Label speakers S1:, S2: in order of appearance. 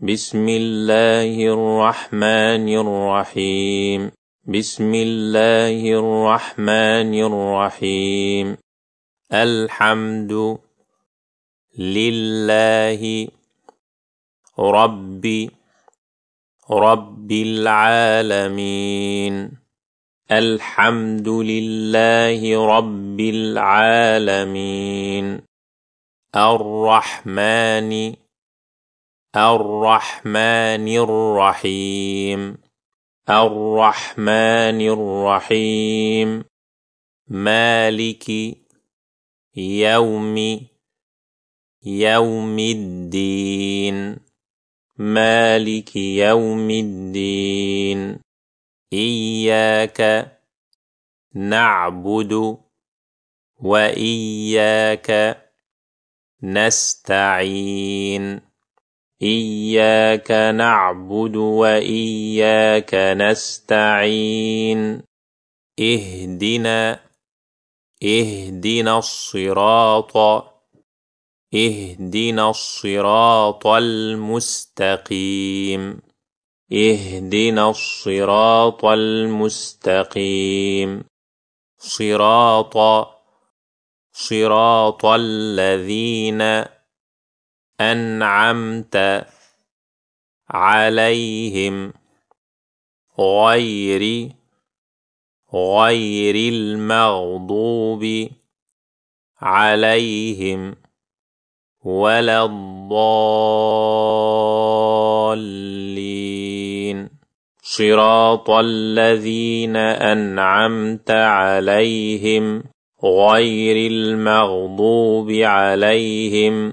S1: بسم الله الرحمن الرحيم بسم الله الرحمن الرحيم الحمد لله رب رب العالمين الحمد لله رب العالمين الرحمن الرحمن الرحيم الرحمن الرحيم مالك يوم يوم الدين مالك يوم الدين اياك نعبد واياك نستعين إياك نعبد وإياك نستعين اهدنا اهدنا الصراط اهدنا الصراط المستقيم اهدنا الصراط المستقيم صراط صراط الذين انعمت عليهم غير غير المغضوب عليهم ولا الضالين صراط الذين انعمت عليهم غير المغضوب عليهم